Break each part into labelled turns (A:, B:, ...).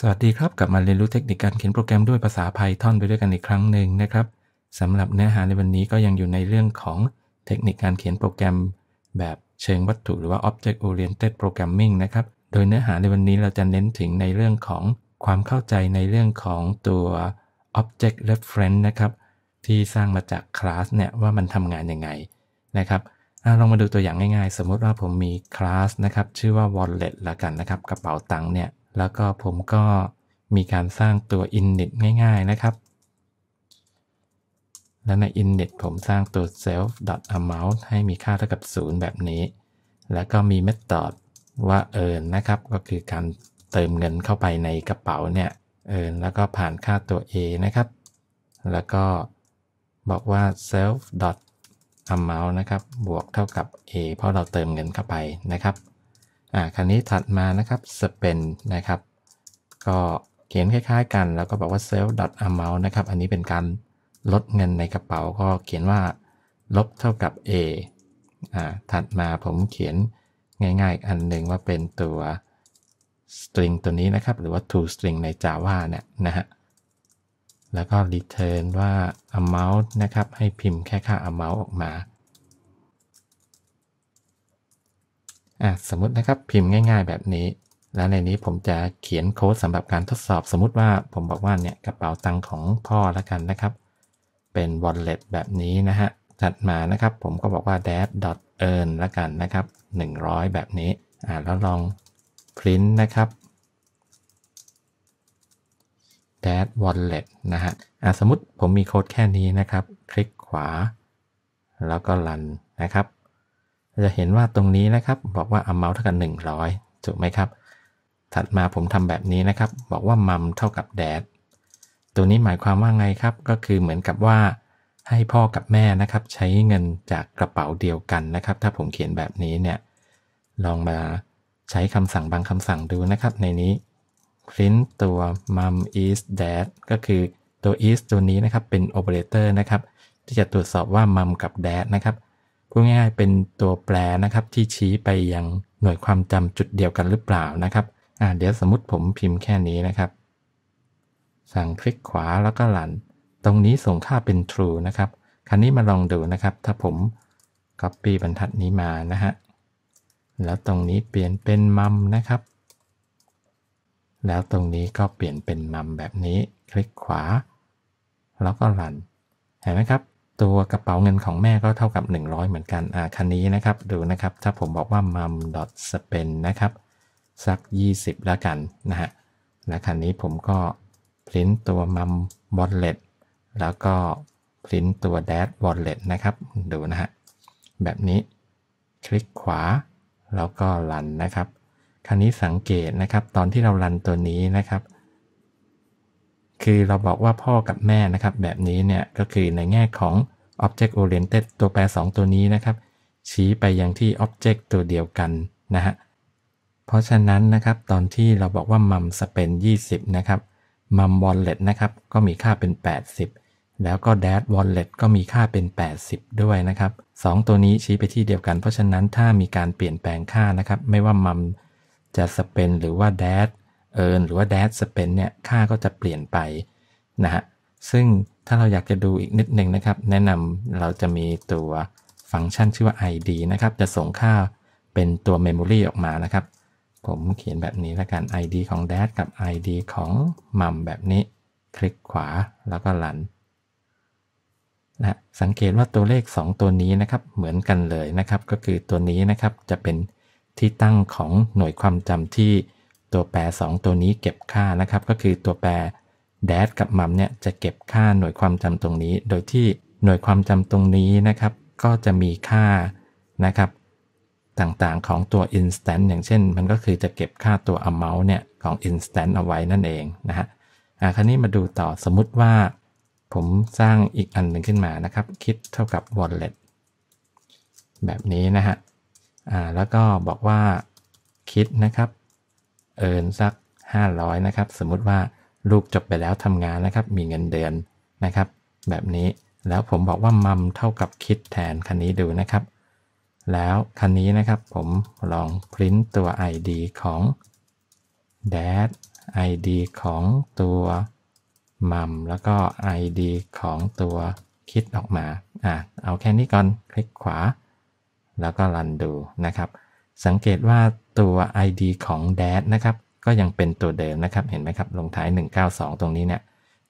A: สวัสดีครับกลับมาเรียนรู้เทคนิคการเขียนโปรแกรมด้วยภาษาไพทอนไปด้วยกันอีกครั้งหนึ่งนะครับสำหรับเนื้อหาในวันนี้ก็ยังอยู่ในเรื่องของเทคนิคการเขียนโปรแกรม แบบเชิงวัตถุหรือว่า Object Oriented Programming นะครับโดยเนื้อหาในวันนี้เราจะเน้นถึงในเรื่องของความเข้าใจในเรื่องของตัว Object Reference นะครับที่สร้างมาจากคลาสเนี่ยว่ามันทำงานยังไงนะครับลองมาดูตัวอย่างง่ายๆ สมมติว่าผมมีคลาสนะครับชื่อว่า wallet ละกันนะครับ กระเป๋าตังค์เนี่ยแล้วก็ผมก็มีการสร้างตัว init ง่ายๆนะครับ แล้วใน init ผมสร้างตัว self amount ให้มีค่าเท่ากับ 0 แบบนี้ แล้วก็มี method ว่า earn นะครับ ก็คือการเติมเงินเข้าไปในกระเป๋าเนี่ย earn แล้วก็ผ่านค่าตัว a นะครับ แล้วก็บอกว่า self amount นะครับ บวกเท่ากับ a เพราะเราเติมเงินเข้าไปนะครับอ่าคันนี้ถัดมานะครับ spend นะครับ ก็เขียนคล้าย ๆกัน แล้วก็บอกว่า sell amount นะครับ อันนี้เป็นการลดเงินในกระเป๋าก็เขียนว่าลบเท่ากับ a อ่าถัดมาผมเขียนง่ายๆอันหนึ่งว่าเป็นตัว string ตัวนี้นะครับ หรือว่า to string ใน Java เนี่ยนะฮะ แล้วก็ return ว่า amount นะครับ ให้พิมพ์แค่ค่า amount ออกมาอ่ะสมมตินะครับพิมพ์ง่ายๆแบบนี้ แล้วในนี้ผมจะเขียนโค้ดสำหรับการทดสอบ สมมติว่าผมบอกว่าเนี่ยกระเป๋าตังค์ของพ่อแล้วกันนะครับ เป็น wallet แบบนี้นะฮะถัดมานะครับ ผมก็บอกว่า dash earn แล้วกันนะครับ 100 แบบนี้อ่าแล้วลอง print นะครับ dash wallet นะฮะอ่าสมมติผมมีโค้ดแค่นี้นะครับ คลิกขวา แล้วก็รันนะครับจะเห็นว่าตรงนี้นะครับ บอกว่า amount เท่ากับ 100 ถูกไหมครับ ถัดมาผมทำแบบนี้นะครับ บอกว่า mum เท่ากับ dad ตัวนี้หมายความว่าไงครับ ก็คือเหมือนกับว่าให้พ่อกับแม่นะครับ ใช้เงินจากกระเป๋าเดียวกันนะครับ ถ้าผมเขียนแบบนี้เนี่ย ลองมาใช้คำสั่งบางคำสั่งดูนะครับในนี้ print ตัว mum is dad ก็คือตัว is ตัวนี้นะครับเป็น operator นะครับ ที่จะตรวจสอบว่า mum กับ dad นะครับพูดง่ายๆเป็นตัวแปรนะครับที่ชี้ไปยังหน่วยความจำจุดเดียวกันหรือเปล่านะครับเดี๋ยวสมมติผมพิมพ์แค่นี้นะครับ สั่งคลิกขวาแล้วก็หลัน ตรงนี้ส่งค่าเป็น true นะครับ คราวนี้มาลองดูนะครับ ถ้าผม copy บรรทัดนี้มานะฮะแล้วตรงนี้เปลี่ยนเป็นมัมนะครับ แล้วตรงนี้ก็เปลี่ยนเป็นมัมแบบนี้คลิกขวา แล้วก็หลันเห็นไหมครับตัวกระเป๋าเงินของแม่ก็เท่ากับ 100 เหมือนกันอ่าคันนี้นะครับ ดูนะครับ ถ้าผมบอกว่า mum ดอท s p e n นะครับ สัก 20 แล้วกันนะฮะ และคันนี้ผมก็พิมพ์ตัว mum wallet แล้วก็พิมพ์ตัว dad wallet นะครับ ดูนะฮะแบบนี้คลิกขวา แล้วก็รันนะครับ คันนี้สังเกตนะครับตอนที่เรารันตัวนี้นะครับคือเราบอกว่าพ่อกับแม่นะครับแบบนี้เนี่ยก็คือในแง่ของ object oriented ตัวแปร 2 ตัวนี้นะครับชี้ไปยังที่ object ตัวเดียวกันนะฮะเพราะฉะนั้นนะครับตอนที่เราบอกว่ามัมสเปน20นะครับมัมวอลเล็ตนะครับก็มีค่าเป็น 80 แล้วก็ d a ดวอลเล็ตก็มีค่าเป็น 80 ด้วยนะครับ2ตัวนี้ชี้ไปที่เดียวกัน เพราะฉะนั้นถ้ามีการเปลี่ยนแปลงค่านะครับไม่ว่ามัมจะสเปนหรือว่า d a ดเอิร์นหรือว่าแดดสเปนเนี่ย ค่าก็จะเปลี่ยนไป นะฮะ ซึ่งถ้าเราอยากจะดูอีกนิดหนึ่งนะครับ แนะนำเราจะมีตัวฟังก์ชันชื่อว่า id นะครับ จะส่งค่าเป็นตัวเมมโมรีออกมานะครับ ผมเขียนแบบนี้แล้วกัน id ของ d a ดกับ id ของมัมแบบนี้ คลิกขวาแล้วก็ลันนะสังเกตว่าตัวเลข 2 ตัวนี้นะครับเหมือนกันเลยนะครับ ก็คือตัวนี้นะครับจะเป็นที่ตั้งของหน่วยความจำที่ตัวแปร 2 ตัวนี้เก็บค่านะครับ ก็คือตัวแปร dad กับ mum เนี่ยจะเก็บค่าหน่วยความจำตรงนี้ โดยที่หน่วยความจำตรงนี้นะครับ ก็จะมีค่านะครับต่างๆของตัว instant อย่างเช่นมันก็คือจะเก็บค่าตัว amount เนี่ยของ instant เอาไว้นั่นเองนะฮะ อ่คราวนี้มาดูต่อสมมุติว่า ผมสร้างอีกอันหนึ่งขึ้นมานะครับ คิดเท่ากับ wallet แบบนี้นะฮะ อ่าแล้วก็บอกว่าคิดนะครับเอินสัก 500 นะครับ สมมุติว่า ลูกจบไปแล้วทำงานนะครับ มีเงินเดือนนะครับ แบบนี้แล้วผมบอกว่ามัมเท่ากับคิดแทน คันนี้ดูนะครับแล้วคันนี้นะครับผมลองพริ้นตัว ID ของ dad ID ของตัวมัมแล้วก็ ID ของตัวคิดออกมาอ่ะเอาแค่นี้ก่อน คลิกขวาแล้วก็รันดูนะครับสังเกตว่าตัว ID ของ dad นะครับ ก็ยังเป็นตัวเดิมนะครับ เห็นไหมครับลงท้าย 192 ตรงนี้เนี่ย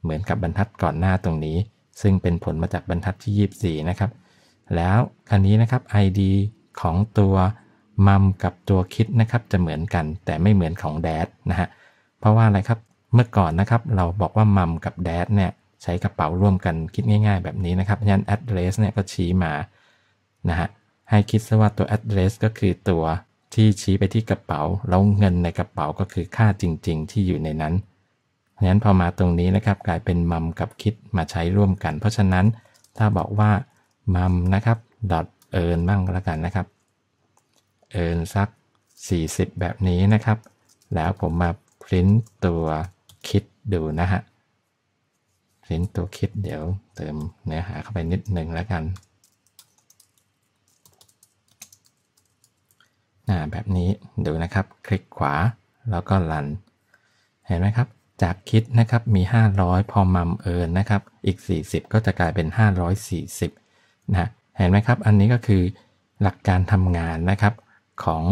A: เหมือนกับบรรทัดก่อนหน้าตรงนี้ ซึ่งเป็นผลมาจากบรรทัดที่ 24 นะครับ แล้วคันนี้นะครับ ID ของตัวมัมกับตัวคิดนะครับจะเหมือนกัน แต่ไม่เหมือนของแดดนะฮะเพราะว่าอะไรครับเมื่อก่อนนะครับ เราบอกว่ามัมกับแดดเนี่ยใช้กระเป๋าร่วมกันคิดง่าย ๆ แบบนี้นะครับยัน address เนี่ยก็ชี้มานะฮะให้คิดซะว่าตัว address ก็คือตัวที่ชี้ไปที่กระเป๋า แล้วเงินในกระเป๋าก็คือค่าจริงๆ ที่อยู่ในนั้นเพราะฉะนั้นพอมาตรงนี้นะครับ กลายเป็นมัมกับคิดมาใช้ร่วมกัน เพราะฉะนั้นถ้าบอกว่ามัมนะครับเอิร์นบ้างแล้วกันนะครับเอิร์นสัก 40 แบบนี้นะครับ แล้วผมมาพริ้นตัวคิดดูนะฮะพริ้นตัวคิดเดี๋ยวเติมเนื้อหาเข้าไปนิดนึงแล้วกันนะแบบนี้ดูนะครับ คลิกขวาแล้วก็ลัน เห็นไหมครับจากคิดนะครับ มี 500 พอมัมเอิญนะครับ อีก 40 ก็จะกลายเป็น 540นะเห็นไหมครับอันนี้ก็คือหลักการทำงานนะครับ ของ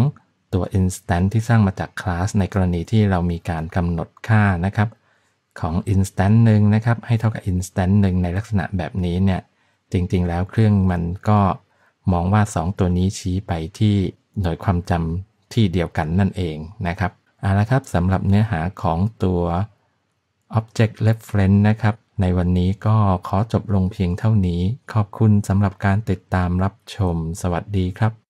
A: ตัว instance ที่สร้างมาจากคลาสในกรณีที่เรามีการกำหนดค่านะครับ ของ instance หนึ่งนะครับ ให้เท่ากับ instance หนึ่งในลักษณะแบบนี้เนี่ยจริง ๆ แล้วเครื่องมันก็มองว่า 2 ตัวนี้ชี้ไปที่หน่วยความจำที่เดียวกันนั่นเองนะครับเอาละครับสำหรับเนื้อหาของตัว Object Reference นะครับ ในวันนี้ก็ขอจบลงเพียงเท่านี้ ขอบคุณสำหรับการติดตามรับชมสวัสดีครับ